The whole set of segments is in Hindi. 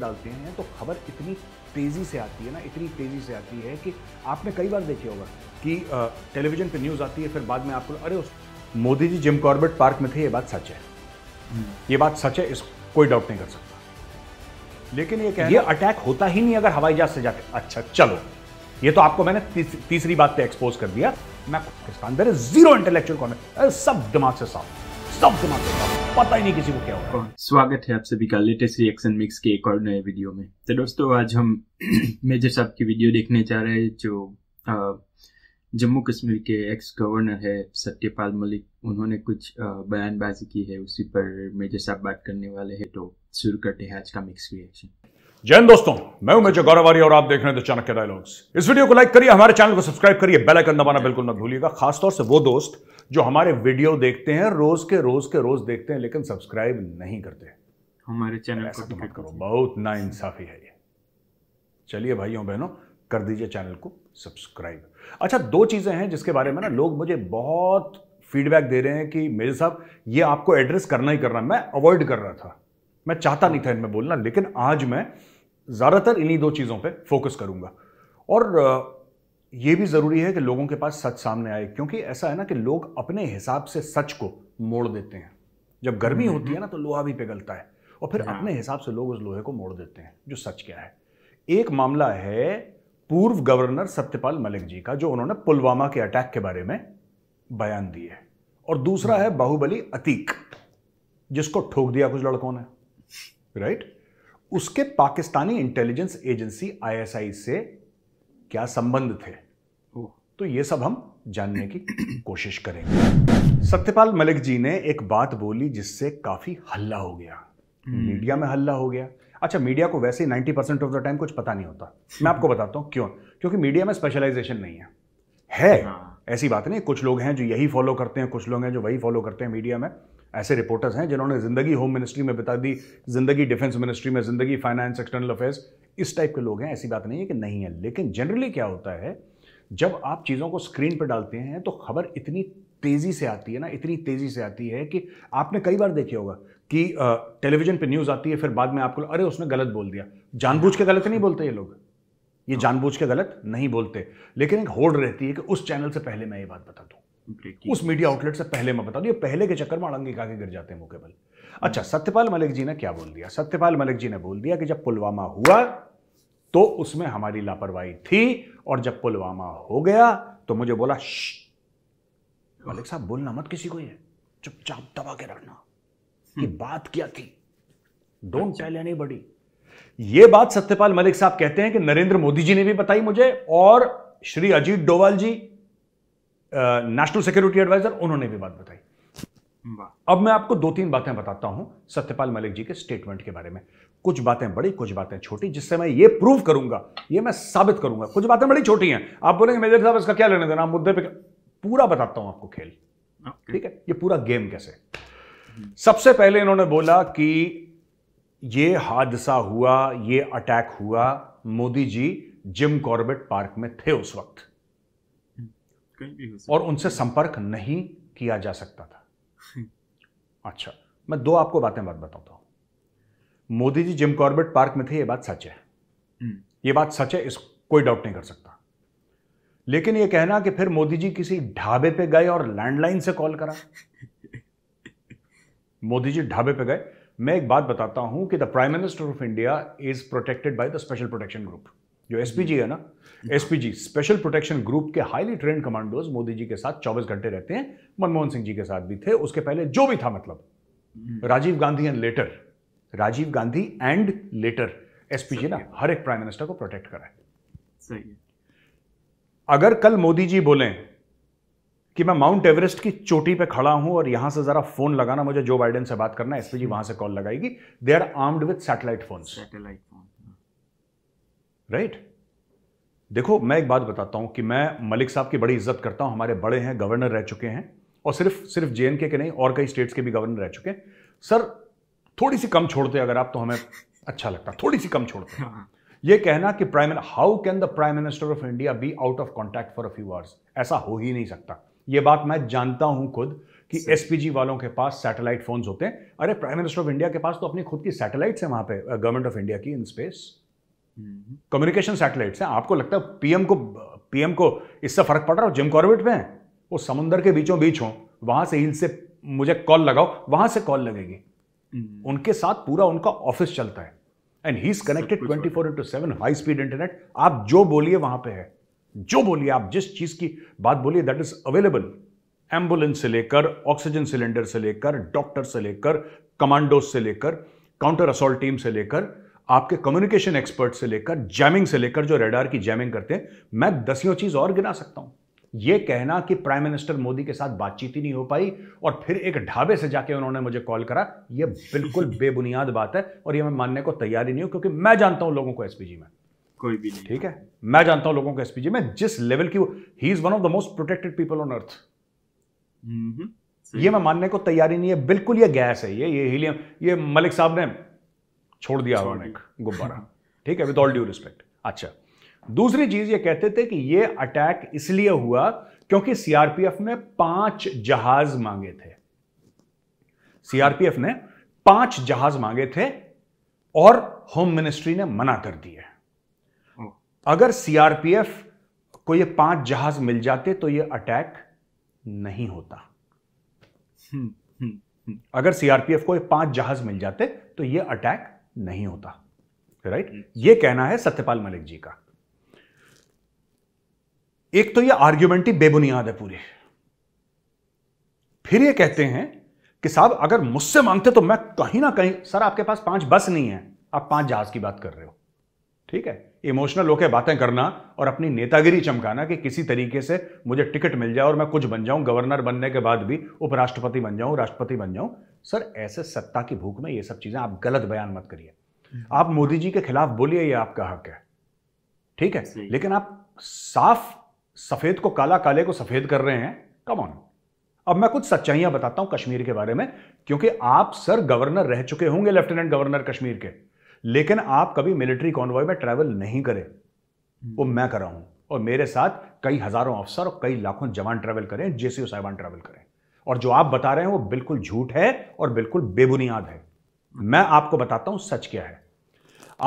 डालते हैं तो खबर इतनी तेज़ी से आती है ना इतनी तेज़ी से आती है कि आपने कई बार देखी होगा कि टेलीविज़न पे न्यूज़ आती है फिर बाद में आपको अरे उस Modi ji Jim Corbett park में थे ये बात सच है हम्म। ये बात सच है इस कोई डाउट नहीं कर सकता लेकिन ये कह ये अटैक होता ही नहीं अगर हवाई जहाज से जाते अच्छा चलो ये तो आपको मैंने तीस, तीसरी बात पे एक्सपोज कर दिया मैं Pakistan there is zero intellectual corner सब दिमाग से साफ सब पता ही नहीं किसी को क्या स्वागत है आप सभी का लेटेस्ट रिएक्शन मिक्स के एक और नए वीडियो में तो दोस्तों आज हम मेजर साहब की वीडियो देखने जा रहे हैं जो जम्मू कश्मीर के एक्स गवर्नर है सत्यपाल मलिक उन्होंने कुछ बयानबाजी की है उसी पर मेजर साहब बात करने वाले हैं तो शुरू करते हैं आज का मिक्स रिएक्शन जैन दोस्तों मैं हूं उमेश गौरवारी और आप देख रहे हैं द चाणक्य डायलॉग्स इस वीडियो को लाइक करिए हमारे चैनल को सब्सक्राइब करिए बेल आइकन दबाना बिल्कुल मत भूलिएगा खासतौर से वो दोस्त जो हमारे वीडियो देखते हैं रोज के रोज के रोज देखते हैं लेकिन सब्सक्राइब नहीं करते हमारे चैनल ऐसा तो मत करो बहुत नाइंसाफी है ये चलिए भाइयों बहनों कर दीजिए चैनल को सब्सक्राइब अच्छा दो चीज़ें हैं जिसके बारे में ना लोग मुझे बहुत फीडबैक दे रहे हैं कि मेरे साहब ये आपको एड्रेस करना ही करना मैं अवॉइड कर रहा था मैं चाहता नहीं था इनमें बोलना लेकिन आज मैं ज़्यादातर इन्हीं दो चीज़ों पे फोकस करूंगा और ये भी ज़रूरी है कि लोगों के पास सच सामने आए क्योंकि ऐसा है ना कि लोग अपने हिसाब से सच को मोड़ देते हैं जब गर्मी हम्म, होती है हम्म। ना तो लोहा भी पिघलता है और फिर हाँ। अपने हिसाब से लोग उस लोहे को मोड़ देते हैं जो सच क्या है एक मामला है पूर्व गवर्नर सत्यपाल मलिक जी का जो उन्होंने पुलवामा के अटैक के बारे में बयान दिए और दूसरा हाँ। है बाहुबली अतीक जिसको ठोक दिया कुछ लड़कों ने राइट उसके पाकिस्तानी इंटेलिजेंस एजेंसी आईएसआई से क्या संबंध थे तो ये सब हम जानने की कोशिश करेंगे सत्यपाल मलिक जी ने एक बात बोली जिससे काफी हल्ला हो गया हम्म। मीडिया में हल्ला हो गया अच्छा मीडिया को वैसे ही परसेंट ऑफ द टाइम कुछ पता नहीं होता मैं आपको बताता हूं क्यों क्योंकि मीडिया में स्पेशलाइजेशन नहीं है है हाँ। ऐसी बात नहीं कुछ लोग हैं जो यही फॉलो करते हैं कुछ लोग हैं जो वही फॉलो करते हैं मीडिया में ऐसे रिपोर्टर्स हैं जिन्होंने ज़िंदगी होम मिनिस्ट्री में बिता दी ज़िंदगी डिफेंस मिनिस्ट्री में ज़िंदगी फाइनेंस एक्सटर्नल अफेयर्स इस टाइप के लोग हैं ऐसी बात नहीं है कि नहीं है लेकिन जनरली क्या होता है जब आप चीज़ों को स्क्रीन पर डालते हैं तो खबर इतनी तेज़ी से आती है ना इतनी तेज़ी से आती है कि आपने कई बार देखे होगा कि टेलीविज़न पे न्यूज़ आती है फिर बाद में आपको अरे उसने गलत बोल दिया जानबूझ के गलत नहीं बोलते ये लोग ये हाँ। जानबूझ के गलत नहीं बोलते लेकिन एक होड़ रहती है कि उस चैनल से पहले मैं ये बात बता दूँ उस मीडिया आउटलेट से पहले मैं बता दूँ ये पहले के चक्कर में अड़ंगे के गिर जाते हैं मौके पर हाँ। अच्छा सत्यपाल मलिक जी ने क्या बोल दिया सत्यपाल मलिक जी ने बोल दिया कि जब पुलवामा हुआ तो उसमें हमारी लापरवाही थी और जब पुलवामा हो गया तो मुझे बोला मलिक साहब बोलना मत किसी को ये चुपचाप दबा के रखना ये हम्म। बात क्या थी डोंट टेल एनी बडी ये बात सत्यपाल मलिक साहब कहते हैं कि नरेंद्र मोदी जी ने भी बताई मुझे और Shri Ajit Doval ji national security adviser उन्होंने भी बात बताई अब मैं आपको दो तीन बातें बताता हूं सत्यपाल मलिक जी के स्टेटमेंट के बारे में कुछ बातें बड़ी कुछ बातें छोटी जिससे मैं ये प्रूव करूंगा ये मैं साबित करूंगा कुछ बातें बड़ी छोटी हैं आप बोलेंगे मेजर साहब इसका क्या लेने देना मुद्दे पे पूरा बताता हूं आपको खेल ठीक है ये पूरा गेम कैसे सबसे पहले इन्होंने बोला कि ये हादसा हुआ ये अटैक हुआ Modi ji Jim Corbett park में थे उस वक्त और उनसे संपर्क नहीं किया जा सकता था अच्छा मैं दो आपको बातें बात बताता हूं Modi ji Jim Corbett park में थे ये बात सच है हम्म। ये बात सच है इस कोई डाउट नहीं कर सकता लेकिन ये कहना कि फिर मोदी जी किसी ढाबे पे गए और लैंडलाइन से कॉल करा मोदी जी ढाबे पे गए मैं एक बात बताता हूं कि the prime minister of India is protected by the special protection group जो एसपीजी है ना एसपीजी स्पेशल प्रोटेक्शन ग्रुप के highly train commandos Modi ji के साथ 24 घंटे रहते हैं मनमोहन सिंह जी के साथ भी थे उसके पहले जो भी था मतलब हम्म। Rajiv Gandhi and later Rajiv Gandhi and later SPG ना हर एक प्राइम मिनिस्टर को प्रोटेक्ट करा है सही अगर कल मोदी जी बोले कि मैं माउंट एवरेस्ट की चोटी पे खड़ा हूं और यहां से जरा फोन लगाना मुझे जो बाइडेन से बात करना एसपीजी हम्म। वहां से कॉल लगाएगी they are armed with satellite phone satellite phone right देखो मैं एक बात बताता हूं कि मैं मलिक साहब की बड़ी इज्जत करता हूं हमारे बड़े हैं गवर्नर रह चुके हैं और सिर्फ सिर्फ जेएनके के नहीं और कई स्टेट्स के भी गवर्नर रह चुके हैं सर थोड़ी सी कम छोड़ते अगर आप तो हमें अच्छा लगता थोड़ी सी कम छोड़ते हाँ, हाँ। ये कहना कि prime how can the prime minister of India be out of contact for a few hours ऐसा हो ही नहीं सकता ये बात मैं जानता हूं खुद कि एसपीजी वालों के पास सैटेलाइट फोन्स होते हैं अरे प्राइम मिनिस्टर ऑफ इंडिया के पास तो अपनी खुद की सैटेलाइट्स है वहां पे गवर्नमेंट ऑफ इंडिया की इन स्पेस कम्युनिकेशन सैटेलाइट्स हैं आपको लगता है पीएम को पीएम को इससे फर्क पड़ रहा हो जिम कॉर्बिट में वो समुद्र के बीचों बीच हो वहां से हिल से मुझे कॉल लगाओ वहां से कॉल लगेगी हम्म। उनके साथ पूरा उनका ऑफिस चलता है and he is connected twenty four into seven high speed internet आप जो बोलिए वहां पे है जो बोलिए आप जिस चीज की बात बोलिए दैट इज अवेलेबल एम्बुलेंस से लेकर ऑक्सीजन सिलेंडर से लेकर डॉक्टर से लेकर कमांडोज से लेकर काउंटर असोल्ट टीम से लेकर आपके कम्युनिकेशन एक्सपर्ट से लेकर जैमिंग से लेकर जो रेडार की जैमिंग करते हैं मैं दसियों चीज और गिना सकता हूं यह कहना कि प्राइम मिनिस्टर मोदी के साथ बातचीत ही नहीं हो पाई और फिर एक ढाबे से जाके उन्होंने मुझे कॉल करा यह बिल्कुल बेबुनियाद बात है और यह मैं मानने को तैयार ही नहीं हूं क्योंकि मैं जानता हूं लोगों को एसपीजी में कोई भी नहीं ठीक है मैं जानता हूं लोगों को एसपीजी में जिस लेवल की he is one of the most protected people on earth ये मैं मानने को तैयारी नहीं है बिल्कुल ये गैस है ये ये हीलियम ये मलिक साहब ने छोड़ दिया उन्होंने गुब्बारा ठीक है विद ऑल ड्यू रिस्पेक्ट अच्छा दूसरी चीज ये कहते थे कि ये अटैक इसलिए हुआ क्योंकि सीआरपीएफ ने पांच जहाज मांगे थे सीआरपीएफ ने पांच जहाज मांगे थे और होम मिनिस्ट्री ने मना कर दिया अगर सीआरपीएफ को ये पांच जहाज मिल जाते तो ये अटैक नहीं होता हम्म, हम्म, हम्म। अगर सीआरपीएफ को ये पांच जहाज मिल जाते तो ये अटैक नहीं होता राइट ये कहना है सत्यपाल मलिक जी का एक तो ये आर्ग्यूमेंट ही बेबुनियाद है पूरी फिर ये कहते हैं कि साहब अगर मुझसे मांगते तो मैं कहीं ना कहीं सर आपके पास पांच बस नहीं है आप पांच जहाज की बात कर रहे हो ठीक है इमोशनल होकर बातें करना और अपनी नेतागिरी चमकाना कि किसी तरीके से मुझे टिकट मिल जाए और मैं कुछ बन जाऊं गवर्नर बनने के बाद भी उपराष्ट्रपति बन जाऊं राष्ट्रपति बन जाऊं सर ऐसे सत्ता की भूख में ये सब चीज़ें आप गलत बयान मत करिए हम्म। आप मोदी जी के खिलाफ बोलिए ये आपका हक है ठीक है लेकिन आप साफ सफ़ेद को काला काले को सफ़ेद कर रहे हैं कम ऑन अब मैं कुछ सच्चाइयां बताता हूं कश्मीर के बारे में क्योंकि आप सर गवर्नर रह चुके होंगे लेफ्टिनेंट गवर्नर कश्मीर के लेकिन आप कभी मिलिट्री कॉन्वॉय में ट्रैवल नहीं करें हम्म। वो मैं कर रहा हूं और मेरे साथ कई हज़ारों अफसर और कई लाखों जवान ट्रैवल करें जे साहिबान ट्रैवल करें और जो आप बता रहे हैं वो बिल्कुल झूठ है और बिल्कुल बेबुनियाद है मैं आपको बताता हूं सच क्या है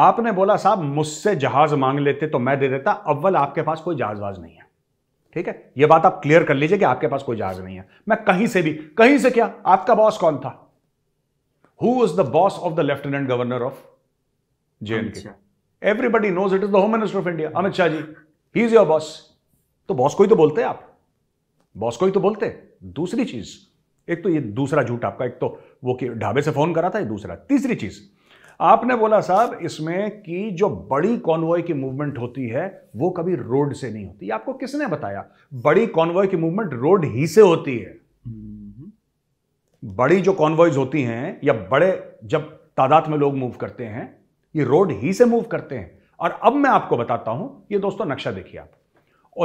आपने बोला साहब मुझसे जहाज मांग लेते तो मैं दे देता अव्वल आपके पास कोई जहाज नहीं है ठीक है यह बात आप क्लियर कर लीजिए कि आपके पास कोई जहाज नहीं है मैं कहीं से भी कहीं से क्या आपका बॉस कौन था who is the boss of the lieutenant governor of J everybody knows it is the home minister of India Amit Shah ji he is your boss तो बॉस को ही तो बोलते आप बॉस को ही तो बोलते दूसरी चीज एक तो ये दूसरा झूठ आपका एक तो वो कि ढाबे से फोन करा था ये दूसरा तीसरी चीज आपने बोला साहब इसमें कि जो बड़ी कॉन्वॉय की मूवमेंट होती है वो कभी रोड से नहीं होती आपको किसने बताया बड़ी कॉन्वॉय की मूवमेंट रोड ही से होती है हम्म। बड़ी जो कॉन्वॉयज होती हैं या बड़े जब तादाद में लोग मूव करते हैं ये रोड ही से मूव करते हैं और अब मैं आपको बताता हूं ये दोस्तों नक्शा देखिए आप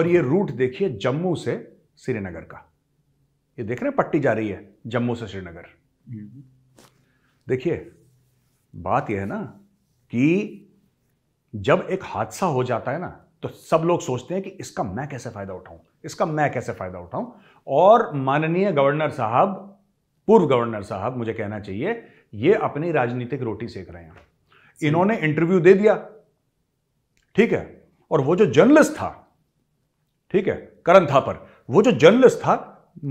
और ये रूट देखिए जम्मू से श्रीनगर का ये देख रहे हैं पट्टी जा रही है जम्मू से श्रीनगर देखिए बात यह है ना कि जब एक हादसा हो जाता है ना तो सब लोग सोचते हैं कि इसका मैं कैसे फायदा उठाऊं इसका मैं कैसे फायदा उठाऊं और माननीय गवर्नर साहब पूर्व गवर्नर साहब मुझे कहना चाहिए ये अपनी राजनीतिक रोटी सेक रहे हैं इन्होंने इंटरव्यू दे दिया ठीक है और वो जो जर्नलिस्ट था ठीक है करण थापर वो जो जर्नलिस्ट था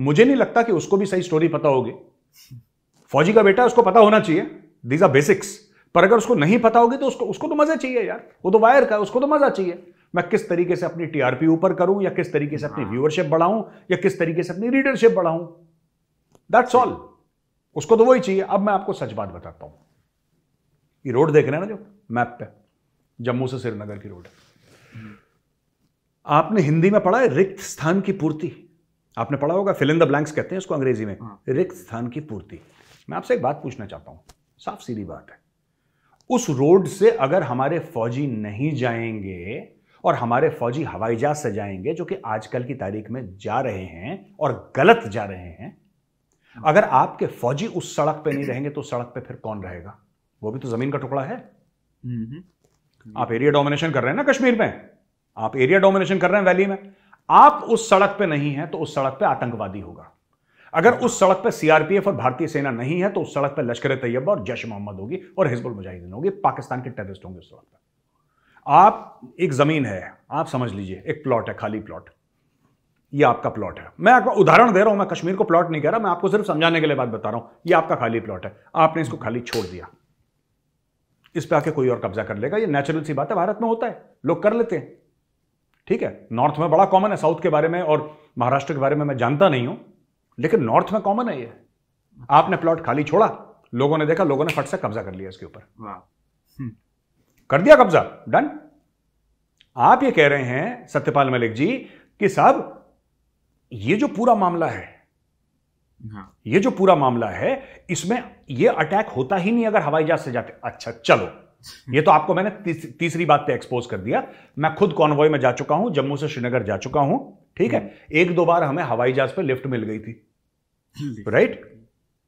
मुझे नहीं लगता कि उसको भी सही स्टोरी पता होगी फौजी का बेटा उसको पता होना चाहिए दीज आर बेसिक्स पर अगर उसको नहीं पता होगी तो उसको उसको तो मजा चाहिए यार वो तो वायर का उसको तो मजा चाहिए मैं किस तरीके से अपनी टीआरपी ऊपर करूं या किस तरीके से अपनी व्यूअरशिप हाँ। बढ़ाऊं या किस तरीके से अपनी रीडरशिप बढ़ाऊं दैट्स ऑल उसको तो वही चाहिए अब मैं आपको सच बात बताता हूं ये रोड देख रहे हैं ना जो मैप पे जम्मू से श्रीनगर की रोड आपने हिंदी में पढ़ा है रिक्त स्थान की पूर्ति आपने पढ़ा होगा फिल इन द ब्लैंक्स कहते हैं उसको अंग्रेजी में हाँ। रिक्त स्थान की पूर्ति मैं आपसे एक बात पूछना चाहता हूं साफ सीधी बात है उस रोड से अगर हमारे फौजी नहीं जाएंगे और हमारे फौजी हवाई जहाज से जाएंगे जो कि आजकल की तारीख में जा रहे हैं और गलत जा रहे हैं अगर आपके फौजी उस सड़क पर नहीं रहेंगे तो सड़क पर फिर कौन रहेगा वो भी तो ज़मीन का टुकड़ा है आप एरिया डोमिनेशन कर रहे हैं ना कश्मीर में आप एरिया डोमिनेशन कर रहे हैं वैली में आप उस सड़क पे नहीं है तो उस सड़क पे आतंकवादी होगा अगर उस सड़क पे सीआरपीएफ और भारतीय सेना नहीं है तो उस सड़क पे लश्कर तैयबा और जैश मोहम्मद होगी और हिजबुल मुजाहिदीन होगी पाकिस्तान के टेररिस्ट होंगे उस सड़क पर आप एक ज़मीन है आप समझ लीजिए एक प्लॉट है खाली प्लॉट ये आपका प्लॉट है मैं आपको उदाहरण दे रहा हूं मैं कश्मीर को प्लॉट नहीं कह रहा मैं आपको सिर्फ समझाने के लिए बात बता रहा हूं ये आपका खाली प्लॉट है आपने इसको खाली छोड़ दिया इस पर आके कोई और कब्जा कर लेगा ये नेचुरल सी बात है भारत में होता है लोग कर लेते हैं ठीक है नॉर्थ में बड़ा कॉमन है साउथ के बारे में और महाराष्ट्र के बारे में मैं जानता नहीं हूं लेकिन नॉर्थ में कॉमन है ये आपने प्लॉट खाली छोड़ा लोगों ने देखा लोगों ने फट से कब्जा कर लिया इसके ऊपर हम्म। कर दिया कब्जा डन आप ये कह रहे हैं सत्यपाल मलिक जी कि साहब ये जो पूरा मामला है हाँ। ये जो पूरा मामला है इसमें ये अटैक होता ही नहीं अगर हवाई जहाज से जाते अच्छा चलो ये तो आपको मैंने तीस, तीसरी बात पे एक्सपोज कर दिया मैं खुद कॉन्वॉय में जा चुका हूं जम्मू से श्रीनगर जा चुका हूं ठीक है एक दो बार हमें हवाई जहाज पर लिफ्ट मिल गई थी राइट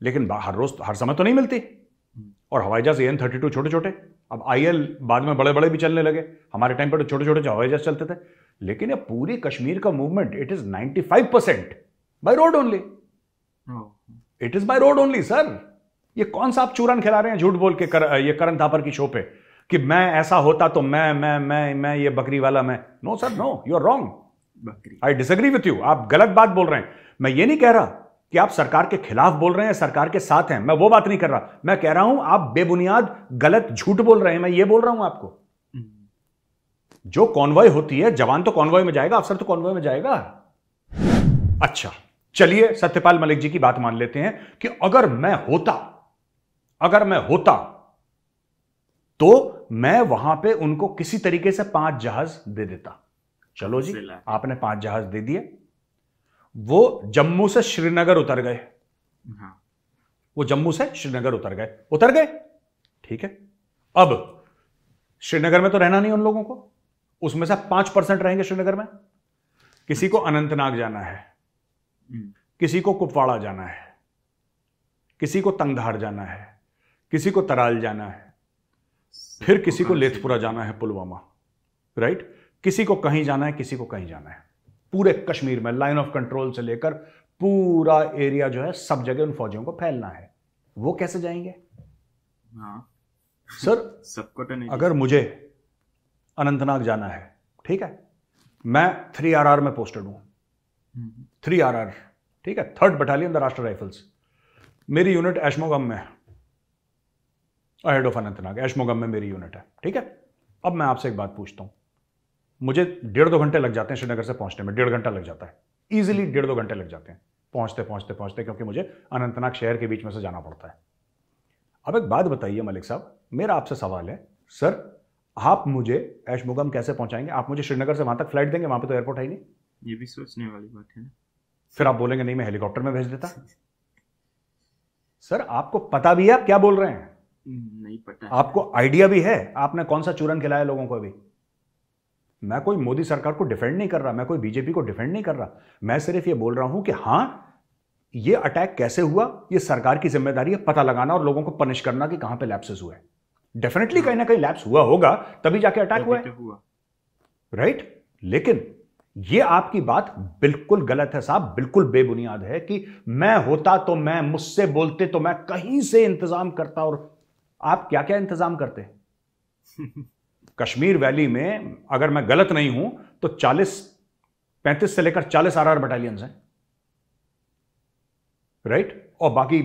लेकिन हर रोज हर समय तो नहीं मिलती हम्म। और हवाई जहाज ए एन थर्टी टू छोटे छोटे अब आई एल बाद में बड़े बड़े भी चलने लगे हमारे टाइम पर तो छोटे छोटे हवाई जहाज चलते थे लेकिन ये पूरी कश्मीर का movement it is five percent by road only it is by road only sir ये कौन सा आप चूरन खिला रहे हैं झूठ बोल के कर, ये करण थापर की शो पे कि मैं ऐसा होता तो मैं मैं मैं मैं ये बकरी वाला मैं no sir no you are wrong I disagree with you आप गलत बात बोल रहे हैं मैं ये नहीं कह रहा कि आप सरकार के खिलाफ बोल रहे हैं सरकार के साथ हैं मैं वो बात नहीं कर रहा मैं कह रहा हूं आप बेबुनियाद गलत झूठ बोल रहे हैं मैं ये बोल रहा हूं आपको हम्म। जो कॉन्वॉय होती है जवान तो कॉन्वॉय में जाएगा अफसर तो कॉन्वॉय में जाएगा अच्छा चलिए सत्यपाल मलिक जी की बात मान लेते हैं कि अगर मैं होता अगर मैं होता तो मैं वहां पे उनको किसी तरीके से पांच जहाज दे देता चलो जी आपने पांच जहाज दे दिए वो जम्मू से श्रीनगर उतर गए हाँ। वो जम्मू से श्रीनगर उतर गए उतर गए ठीक है अब श्रीनगर में तो रहना नहीं उन लोगों को उसमें से पांच परसेंट रहेंगे श्रीनगर में किसी को अच्छा। अनंतनाग जाना है किसी को कुपवाड़ा जाना है किसी को तंगधार जाना है किसी को तराल जाना है फिर किसी को लेथपुरा जाना है पुलवामा राइट किसी को कहीं जाना है किसी को कहीं जाना है पूरे कश्मीर में लाइन ऑफ कंट्रोल से लेकर पूरा एरिया जो है सब जगह उन फौजियों को फैलना है वो कैसे जाएंगे हाँ। सर सबको तो नहीं अगर मुझे अनंतनाग जाना है ठीक है मैं थ्री आर आर में पोस्टेड हूं हम्म। थ्री आर आर ठीक है third battalion the Rashtra rifles मेरी यूनिट एशमोगम में है हेड ऑफ अनंतनाग एशमोगम में मेरी यूनिट है ठीक है अब मैं आपसे एक बात पूछता हूं मुझे डेढ़ दो घंटे लग जाते हैं श्रीनगर से पहुंचने में डेढ़ घंटा लग जाता है ईजिली डेढ़ दो घंटे लग जाते हैं पहुंचते पहुंचते पहुंचते क्योंकि मुझे अनंतनाग शहर के बीच में से जाना पड़ता है अब एक बात बताइए मलिक साहब मेरा आपसे सवाल है सर आप मुझे ऐशमुगम कैसे पहुंचाएंगे आप मुझे श्रीनगर से वहां तक फ्लाइट देंगे वहां पे तो एयरपोर्ट है ही नहीं ये भी सोचने वाली बात है फिर आप बोलेंगे नहीं मैं हेलीकॉप्टर में भेज देता सर आपको पता भी है आप क्या बोल रहे हैं नहीं पता आपको आइडिया भी है आपने कौन सा चूरन खिलाया लोगों को अभी मैं कोई मोदी सरकार को डिफेंड नहीं कर रहा मैं कोई बीजेपी को डिफेंड नहीं कर रहा मैं सिर्फ ये बोल रहा हूं कि हां ये अटैक कैसे हुआ ये सरकार की जिम्मेदारी है पता लगाना और लोगों को पनिश करना कि कहां पे लैप्सेस हुए डेफिनेटली हाँ। कहीं ना कहीं लैप्स हुआ होगा तभी जाके अटैक हुआ राइट तो लेकिन ये आपकी बात बिल्कुल गलत है साहब बिल्कुल बेबुनियाद है कि मैं होता तो मैं मुझसे बोलते तो मैं कहीं से इंतजाम करता और आप क्या क्या इंतजाम करते कश्मीर वैली में अगर मैं गलत नहीं हूं तो 40 35 से लेकर 40 आर आर बटालियंस हैं राइट और बाकी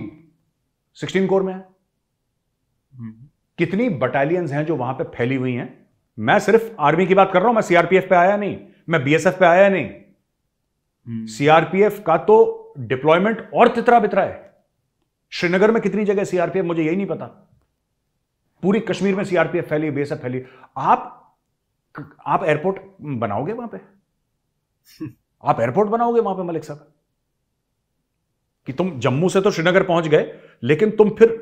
16 कोर में है हम्म। कितनी बटालियंस हैं जो वहां पे फैली हुई हैं मैं सिर्फ आर्मी की बात कर रहा हूं मैं सीआरपीएफ पे आया नहीं मैं बीएसएफ पे आया नहीं सीआरपीएफ हम्म। का तो डिप्लॉयमेंट और तितरा बितरा है श्रीनगर में कितनी जगह सीआरपीएफ मुझे यही नहीं पता पूरी कश्मीर में सीआरपीएफ फैली बीएसएफ फैली आप आप एयरपोर्ट बनाओगे वहां पे आप एयरपोर्ट बनाओगे वहां पे मलिक साहब कि तुम जम्मू से तो श्रीनगर पहुंच गए लेकिन तुम फिर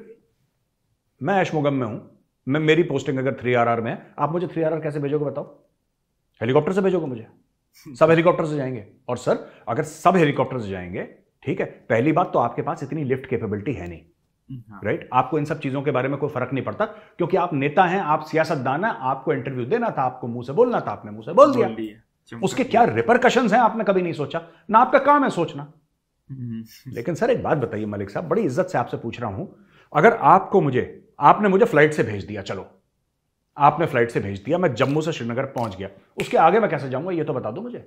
मैं ऐशमोगम में हूं मैं मेरी पोस्टिंग अगर थ्री आर आर में है आप मुझे थ्री आर आर कैसे भेजोगे बताओ हेलीकॉप्टर से भेजोगे मुझे सब हेलीकॉप्टर से जाएंगे और सर अगर सब हेलीकॉप्टर से जाएंगे ठीक है पहली बात तो आपके पास इतनी लिफ्ट केपेबिलिटी है नहीं राइट हाँ। right? आपको इन सब चीजों के बारे में कोई फर्क नहीं पड़ता क्योंकि आप नेता हैं आप सियासतदान है आपको इंटरव्यू देना था आपको मुंह से बोलना था आपने मुंह से बोल दिया उसके क्या रिपरकशन हैं आपने कभी नहीं सोचा ना आपका काम है सोचना हम्म। लेकिन सर एक बात बताइए मलिक साहब बड़ी इज्जत से आपसे पूछ रहा हूं अगर आपको मुझे आपने मुझे फ्लाइट से भेज दिया चलो आपने फ्लाइट से भेज दिया मैं जम्मू से श्रीनगर पहुंच गया उसके आगे मैं कैसे जाऊंगा ये तो बता दो मुझे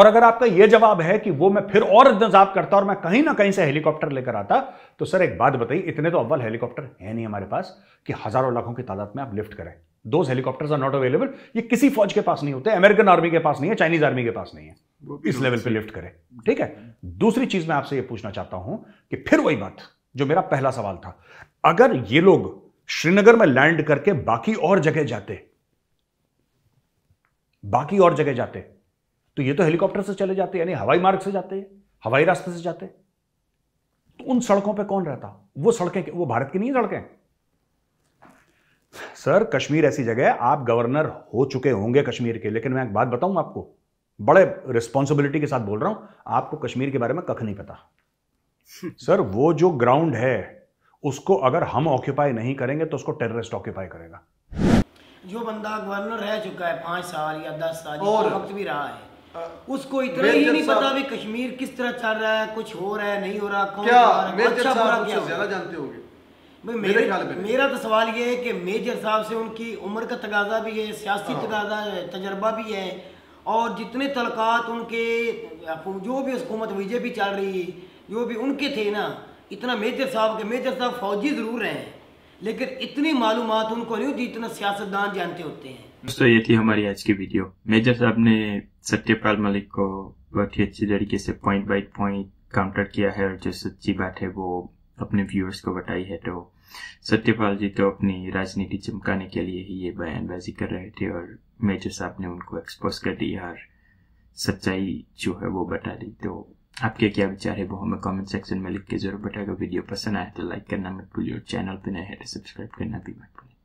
और अगर आपका यह जवाब है कि वो मैं फिर और इंतजाम करता और मैं कहीं ना कहीं से हेलीकॉप्टर लेकर आता तो सर एक बात बताइए इतने तो अव्वल हेलीकॉप्टर है नहीं हमारे पास कि हजारों लाखों की तादाद में आप लिफ्ट करें दो हेलीकॉप्टर आर नॉट अवेलेबल ये किसी फौज के पास नहीं होते अमेरिकन आर्मी के पास नहीं है चाइनीज आर्मी के पास नहीं है इस लेवल पे लिफ्ट करें ठीक है दूसरी चीज मैं आपसे ये पूछना चाहता हूं कि फिर वही बात जो मेरा पहला सवाल था अगर ये लोग श्रीनगर में लैंड करके बाकी और जगह जाते बाकी और जगह जाते तो ये तो हेलीकॉप्टर से चले जाते यानी हवाई मार्ग से जाते हवाई रास्ते से जाते तो उन सड़कों पे कौन रहता वो सड़कें वो भारत की नहीं सड़कें सर कश्मीर ऐसी जगह है आप गवर्नर हो चुके होंगे कश्मीर के लेकिन मैं एक बात बताऊं आपको बड़े रिस्पॉन्सिबिलिटी के साथ बोल रहा हूं आपको कश्मीर के बारे में कख नहीं पता हम्म। सर वो जो ग्राउंड है उसको अगर हम ऑक्यूपाई नहीं करेंगे तो उसको टेररिस्ट ऑक्यूपाई करेगा जो बंदा गवर्नर रह चुका है पांच साल या दस साल और वक्त भी रहा है उसको इतना ही नहीं पता भी कश्मीर किस तरह चल रहा है कुछ हो रहा है नहीं हो रहा कौन क्या, रहा है अच्छा क्या ज्यादा जानते होंगे भाई मेरे, मेरे मेरा तो सवाल ये है कि मेजर साहब से उनकी उम्र का तकाजा भी है सियासी हाँ। तकाजा है तजर्बा भी है और जितने तलकात उनके जो भी हुकूमत बीजेपी चल रही है जो भी उनके थे ना इतना मेजर साहब के मेजर साहब फौजी ज़रूर रहे हैं लेकिन इतनी मालूम उनको नहीं होती इतना सियासतदान जानते होते हैं दोस्तों ये थी हमारी आज की वीडियो मेजर साहब ने सत्यपाल मलिक को बहुत ही अच्छी तरीके से पॉइंट बाई पॉइंट काउंटर किया है और जो सच्ची बात है वो अपने व्यूअर्स को बताई है तो सत्यपाल जी तो अपनी राजनीति चमकाने के लिए ही ये बयानबाजी कर रहे थे और मेजर साहब ने उनको एक्सपोज कर दिया और सच्चाई जो है वो बता दी तो आपके क्या विचार है वो हमें कमेंट सेक्शन में लिख के जरूर बताएगा वीडियो पसंद आए तो लाइक करना मत भूलिए और चैनल पर नए हैं तो सब्सक्राइब करना भी मत भूलिए